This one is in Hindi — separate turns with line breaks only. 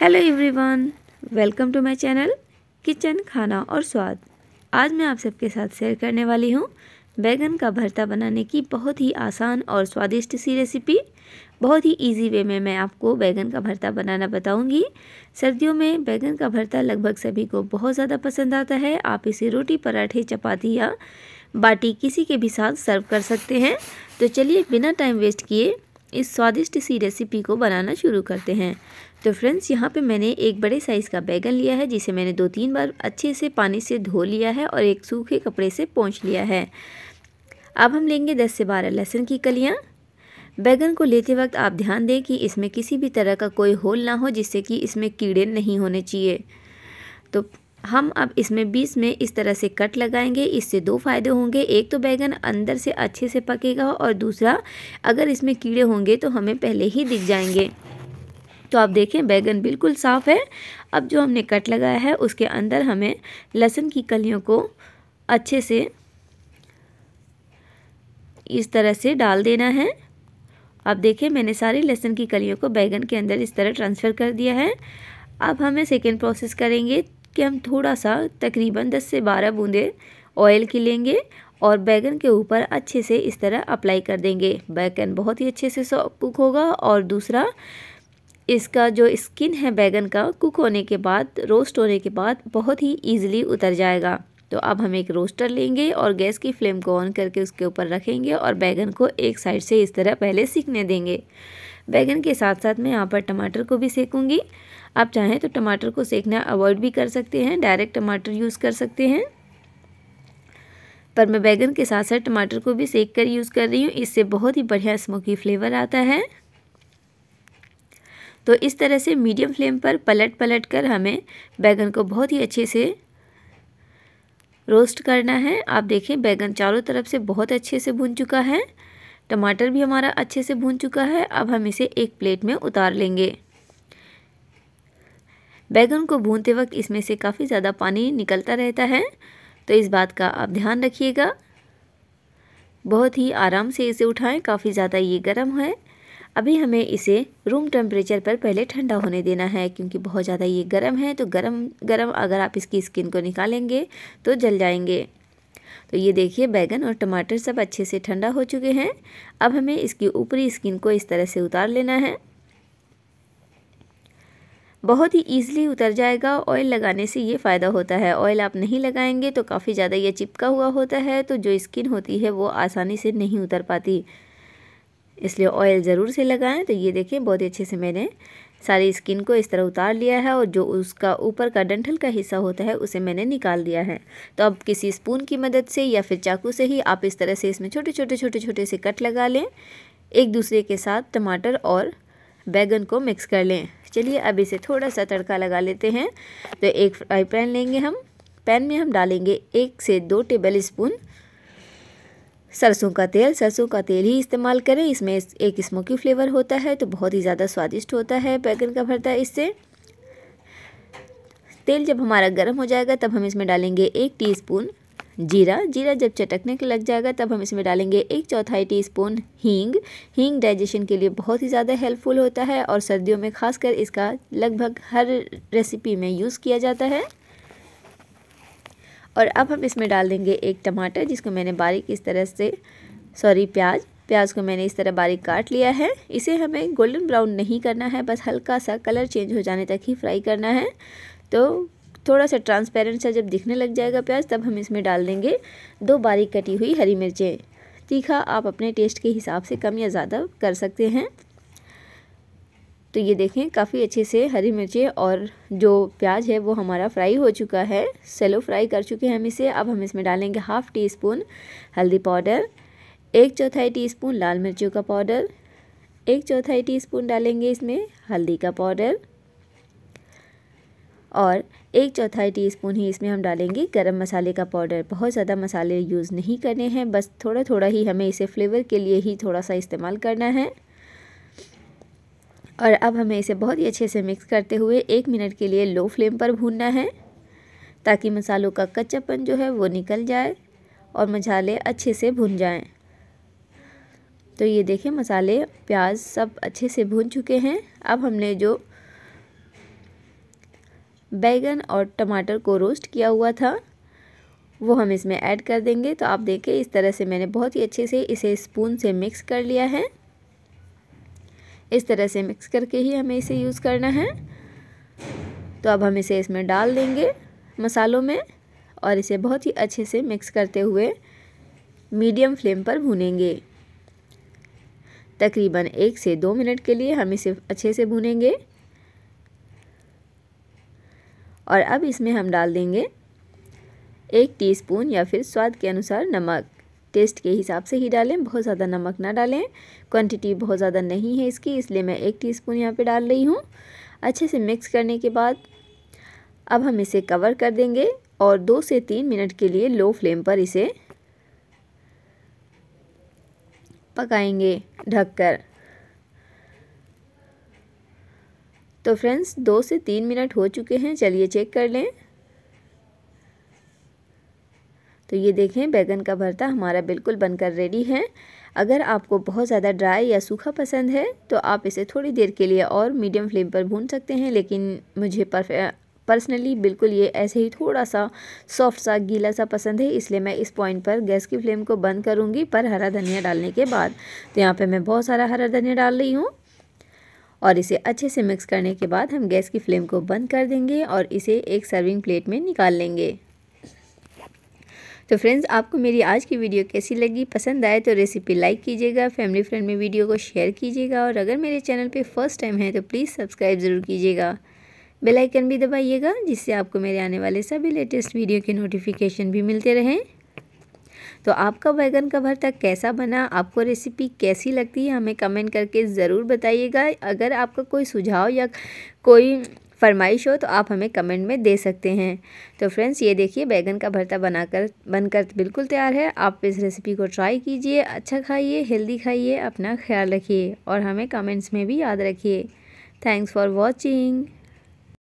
Hello everyone welcome to my channel kitchen खाना और स्वाद आज मैं आप सबके साथ शेयर करने वाली हूँ बैगन का भरता बनाने की बहुत ही आसान और स्वादिष्ट सी रेसिपी बहुत ही इजी वे में मैं आपको बैगन का भरता बनाना बताऊंगी सर्दियों में बैगन का भरता लगभग सभी को बहुत ज़्यादा पसंद आता है आप इसे रोटी पराठे चपाती या बाटी किसी के भी साथ सर्व कर सकते हैं तो चलिए बिना टाइम वेस्ट किए इस स्वादिष्ट सी रेसिपी को बनाना शुरू करते हैं तो फ्रेंड्स यहाँ पे मैंने एक बड़े साइज़ का बैगन लिया है जिसे मैंने दो तीन बार अच्छे से पानी से धो लिया है और एक सूखे कपड़े से पोंछ लिया है अब हम लेंगे दस से बारह लहसुन की कलियाँ बैगन को लेते वक्त आप ध्यान दें कि इसमें किसी भी तरह का कोई होल ना हो जिससे कि इसमें कीड़े नहीं होने चाहिए तो हम अब इसमें बीच में इस तरह से कट लगाएंगे इससे दो फायदे होंगे एक तो बैगन अंदर से अच्छे से पकेगा और दूसरा अगर इसमें कीड़े होंगे तो हमें पहले ही दिख जाएंगे तो आप देखें बैगन बिल्कुल साफ़ है अब जो हमने कट लगाया है उसके अंदर हमें लहसुन की कलियों को अच्छे से इस तरह से डाल देना है अब देखें मैंने सारी लहसुन की कलियों को बैगन के अंदर इस तरह ट्रांसफ़र कर दिया है अब हमें सेकेंड प्रोसेस करेंगे कि हम थोड़ा सा तकरीबन 10 से 12 बूंदे ऑयल की लेंगे और बैगन के ऊपर अच्छे से इस तरह अप्लाई कर देंगे बैगन बहुत ही अच्छे से कुक होगा और दूसरा इसका जो स्किन है बैगन का कुक होने के बाद रोस्ट होने के बाद बहुत ही ईजिली उतर जाएगा तो अब हम एक रोस्टर लेंगे और गैस की फ्लेम को ऑन करके उसके ऊपर रखेंगे और बैगन को एक साइड से इस तरह पहले सीखने देंगे बैगन के साथ साथ मैं यहाँ पर टमाटर को भी सेकूँगी आप चाहें तो टमाटर को सेकना अवॉइड भी कर सकते हैं डायरेक्ट टमाटर यूज़ कर सकते हैं पर मैं बैगन के साथ साथ टमाटर को भी सेक कर यूज़ कर रही हूँ इससे बहुत ही बढ़िया स्मोकी फ्लेवर आता है तो इस तरह से मीडियम फ्लेम पर पलट पलट कर हमें बैगन को बहुत ही अच्छे से रोस्ट करना है आप देखें बैगन चारों तरफ से बहुत अच्छे से भुन चुका है टमाटर भी हमारा अच्छे से भून चुका है अब हम इसे एक प्लेट में उतार लेंगे बैगन को भूनते वक्त इसमें से काफ़ी ज़्यादा पानी निकलता रहता है तो इस बात का आप ध्यान रखिएगा बहुत ही आराम से इसे उठाएं काफ़ी ज़्यादा ये गर्म है अभी हमें इसे रूम टेम्परेचर पर पहले ठंडा होने देना है क्योंकि बहुत ज़्यादा ये गर्म है तो गर्म गर्म अगर आप इसकी स्किन को निकालेंगे तो जल जाएंगे तो ये देखिए बैगन और टमाटर सब अच्छे से ठंडा हो चुके हैं अब हमें इसकी ऊपरी स्किन को इस तरह से उतार लेना है बहुत ही ईजिली उतर जाएगा ऑयल लगाने से ये फ़ायदा होता है ऑयल आप नहीं लगाएंगे तो काफ़ी ज़्यादा ये चिपका हुआ होता है तो जो स्किन होती है वो आसानी से नहीं उतर पाती इसलिए ऑयल ज़रूर से लगाएं तो ये देखें बहुत ही अच्छे से मैंने सारी स्किन को इस तरह उतार लिया है और जो उसका ऊपर का डंठल का हिस्सा होता है उसे मैंने निकाल दिया है तो अब किसी स्पून की मदद से या फिर चाकू से ही आप इस तरह से इसमें छोटे छोटे छोटे छोटे से कट लगा लें एक दूसरे के साथ टमाटर और बैगन को मिक्स कर लें चलिए अब इसे थोड़ा सा तड़का लगा लेते हैं तो एक फ्राई पैन लेंगे हम पैन में हम डालेंगे एक से दो टेबल स्पून सरसों का तेल सरसों का तेल ही इस्तेमाल करें इसमें एक स्मोकी फ्लेवर होता है तो बहुत ही ज़्यादा स्वादिष्ट होता है बैगन का भरता इससे तेल जब हमारा गर्म हो जाएगा तब हम इसमें डालेंगे एक टीस्पून जीरा जीरा जब चटकने के लग जाएगा तब हम इसमें डालेंगे एक चौथाई टीस्पून हींग हींग डाइजेशन के लिए बहुत ही ज़्यादा हेल्पफुल होता है और सर्दियों में खासकर इसका लगभग हर रेसिपी में यूज़ किया जाता है और अब हम इसमें डाल देंगे एक टमाटर जिसको मैंने बारीक इस तरह से सॉरी प्याज प्याज को मैंने इस तरह बारीक काट लिया है इसे हमें गोल्डन ब्राउन नहीं करना है बस हल्का सा कलर चेंज हो जाने तक ही फ्राई करना है तो थोड़ा सा ट्रांसपेरेंट सा जब दिखने लग जाएगा प्याज तब हम इसमें डाल देंगे दो बारीक कटी हुई हरी मिर्चें तीखा आप अपने टेस्ट के हिसाब से कम या ज़्यादा कर सकते हैं तो ये देखें काफ़ी अच्छे से हरी मिर्चें और जो प्याज है वो हमारा फ्राई हो चुका है सेलो फ्राई कर चुके हैं हम इसे अब हम इसमें डालेंगे हाफ़ टी स्पून हल्दी पाउडर एक चौथाई टी स्पून लाल मिर्चों का पाउडर एक चौथाई टी स्पून डालेंगे इसमें हल्दी का पाउडर और एक चौथाई टीस्पून ही इसमें हम डालेंगे गरम मसाले का पाउडर बहुत ज़्यादा मसाले यूज़ नहीं करने हैं बस थोड़ा थोड़ा ही हमें इसे फ्लेवर के लिए ही थोड़ा सा इस्तेमाल करना है और अब हमें इसे बहुत ही अच्छे से मिक्स करते हुए एक मिनट के लिए लो फ्लेम पर भूनना है ताकि मसालों का कच्चापन जो है वो निकल जाए और मसाले अच्छे से भुन जाएं। तो ये देखें मसाले प्याज सब अच्छे से भून चुके हैं अब हमने जो बैगन और टमाटर को रोस्ट किया हुआ था वो हम इसमें ऐड कर देंगे तो आप देखें इस तरह से मैंने बहुत ही अच्छे से इसे स्पून से मिक्स कर लिया है इस तरह से मिक्स करके ही हमें इसे यूज़ करना है तो अब हम इसे इसमें डाल देंगे मसालों में और इसे बहुत ही अच्छे से मिक्स करते हुए मीडियम फ्लेम पर भूनेंगे तकरीबन एक से दो मिनट के लिए हम इसे अच्छे से भूनेंगे और अब इसमें हम डाल देंगे एक टीस्पून या फिर स्वाद के अनुसार नमक टेस्ट के हिसाब से ही डालें बहुत ज़्यादा नमक ना डालें क्वांटिटी बहुत ज़्यादा नहीं है इसकी इसलिए मैं एक टीस्पून यहाँ पे डाल रही हूँ अच्छे से मिक्स करने के बाद अब हम इसे कवर कर देंगे और दो से तीन मिनट के लिए लो फ्लेम पर इसे पकाएंगे ढककर तो फ्रेंड्स दो से तीन मिनट हो चुके हैं चलिए चेक कर लें तो ये देखें बैगन का भरता हमारा बिल्कुल बनकर रेडी है अगर आपको बहुत ज़्यादा ड्राई या सूखा पसंद है तो आप इसे थोड़ी देर के लिए और मीडियम फ्लेम पर भून सकते हैं लेकिन मुझे पर्सनली बिल्कुल ये ऐसे ही थोड़ा सा सॉफ्ट सा गीला सा पसंद है इसलिए मैं इस पॉइंट पर गैस की फ्लेम को बंद करूँगी पर हरा धनिया डालने के बाद तो यहाँ पर मैं बहुत सारा हरा धनिया डाल रही हूँ और इसे अच्छे से मिक्स करने के बाद हम गैस की फ्लेम को बंद कर देंगे और इसे एक सर्विंग प्लेट में निकाल लेंगे तो फ्रेंड्स आपको मेरी आज की वीडियो कैसी लगी पसंद आए तो रेसिपी लाइक कीजिएगा फैमिली फ्रेंड में वीडियो को शेयर कीजिएगा और अगर मेरे चैनल पर फर्स्ट टाइम है तो प्लीज़ सब्सक्राइब ज़रूर कीजिएगा बेल आइकन भी दबाइएगा जिससे आपको मेरे आने वाले सभी लेटेस्ट वीडियो के नोटिफिकेशन भी मिलते रहें तो आपका बैगन का भरता कैसा बना आपको रेसिपी कैसी लगती है हमें कमेंट करके ज़रूर बताइएगा अगर आपका कोई सुझाव या कोई फरमाइश हो तो आप हमें कमेंट में दे सकते हैं तो फ्रेंड्स ये देखिए बैगन का भरता बनाकर बनकर बिल्कुल तैयार है आप इस रेसिपी को ट्राई कीजिए अच्छा खाइए हेल्दी खाइए अपना ख्याल रखिए और हमें कमेंट्स में भी याद रखिए थैंक्स फॉर वॉचिंग